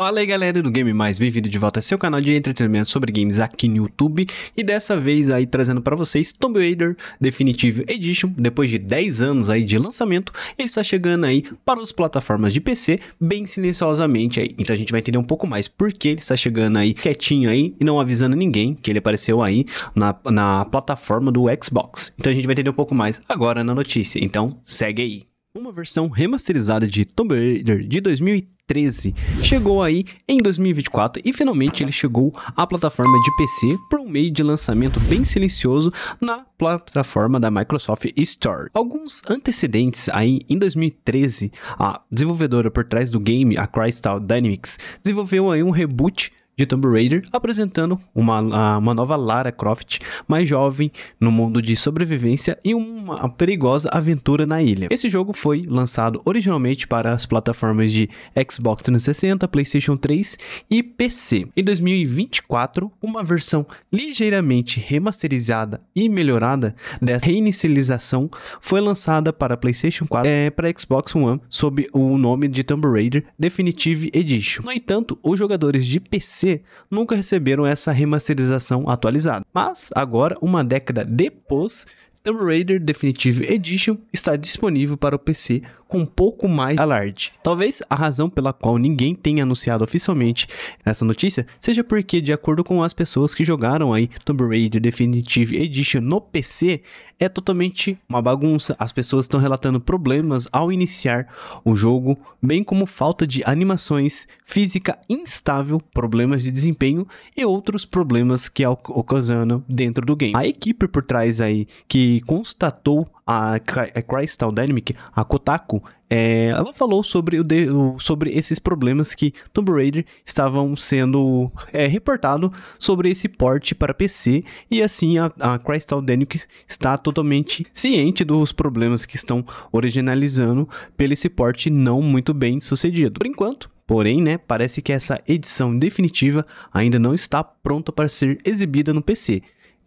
Fala aí galera do Game Mais, bem-vindo de volta ao seu canal de entretenimento sobre games aqui no YouTube e dessa vez aí trazendo para vocês Tomb Raider Definitive Edition, depois de 10 anos aí de lançamento, ele está chegando aí para as plataformas de PC bem silenciosamente aí, então a gente vai entender um pouco mais por que ele está chegando aí quietinho aí e não avisando ninguém que ele apareceu aí na, na plataforma do Xbox, então a gente vai entender um pouco mais agora na notícia, então segue aí. Uma versão remasterizada de Tomb Raider de 2013 chegou aí em 2024 e finalmente ele chegou à plataforma de PC por um meio de lançamento bem silencioso na plataforma da Microsoft Store. Alguns antecedentes aí em 2013, a desenvolvedora por trás do game, a Crystal Dynamics, desenvolveu aí um reboot de Tomb Raider, apresentando uma, uma nova Lara Croft, mais jovem, no mundo de sobrevivência e uma perigosa aventura na ilha. Esse jogo foi lançado originalmente para as plataformas de Xbox 360, PlayStation 3 e PC. Em 2024, uma versão ligeiramente remasterizada e melhorada dessa reinicialização foi lançada para PlayStation 4 e é, para Xbox One sob o nome de Tomb Raider Definitive Edition. No entanto, os jogadores de PC nunca receberam essa remasterização atualizada. Mas agora, uma década depois, Tomb Raider Definitive Edition está disponível para o PC com um pouco mais alarde. Talvez a razão pela qual ninguém tenha anunciado oficialmente essa notícia seja porque, de acordo com as pessoas que jogaram aí Tomb Raider Definitive Edition no PC, é totalmente uma bagunça. As pessoas estão relatando problemas ao iniciar o jogo, bem como falta de animações, física instável, problemas de desempenho e outros problemas que ocasionam dentro do game. A equipe por trás aí que constatou a, a é Crystal Dynamic, a Kotaku, é, ela falou sobre, o de, sobre esses problemas que Tomb Raider estavam sendo é, reportado sobre esse porte para PC e assim a, a Crystal Dynamics está totalmente ciente dos problemas que estão originalizando pelo esse porte não muito bem sucedido. Por enquanto, Porém, né, parece que essa edição definitiva ainda não está pronta para ser exibida no PC.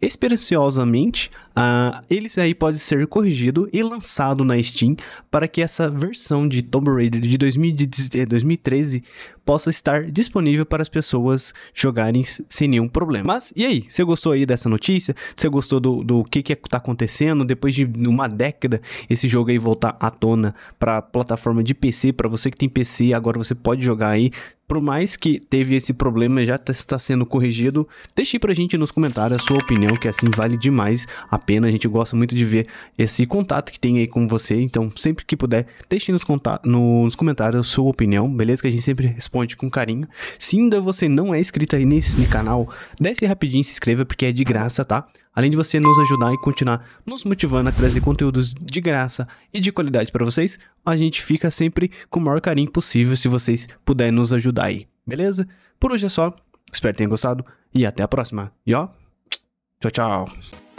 Esperançosamente, uh, eles aí pode ser corrigido e lançado na Steam para que essa versão de Tomb Raider de 2013 eh, possa estar disponível para as pessoas jogarem sem nenhum problema. Mas e aí? Você gostou aí dessa notícia? Você gostou do, do que que está é, acontecendo depois de uma década esse jogo aí voltar à tona para plataforma de PC? Para você que tem PC, agora você pode jogar aí por mais que teve esse problema já tá, está sendo corrigido, deixe para a gente nos comentários a sua opinião, que assim vale demais a pena. A gente gosta muito de ver esse contato que tem aí com você. Então, sempre que puder, deixe nos, nos comentários a sua opinião, beleza? Que a gente sempre responde com carinho. Se ainda você não é inscrito aí nesse canal, desce rapidinho e se inscreva, porque é de graça, tá? além de você nos ajudar e continuar nos motivando a trazer conteúdos de graça e de qualidade para vocês, a gente fica sempre com o maior carinho possível se vocês puderem nos ajudar aí, beleza? Por hoje é só, espero que tenham gostado e até a próxima. E ó, tchau, tchau!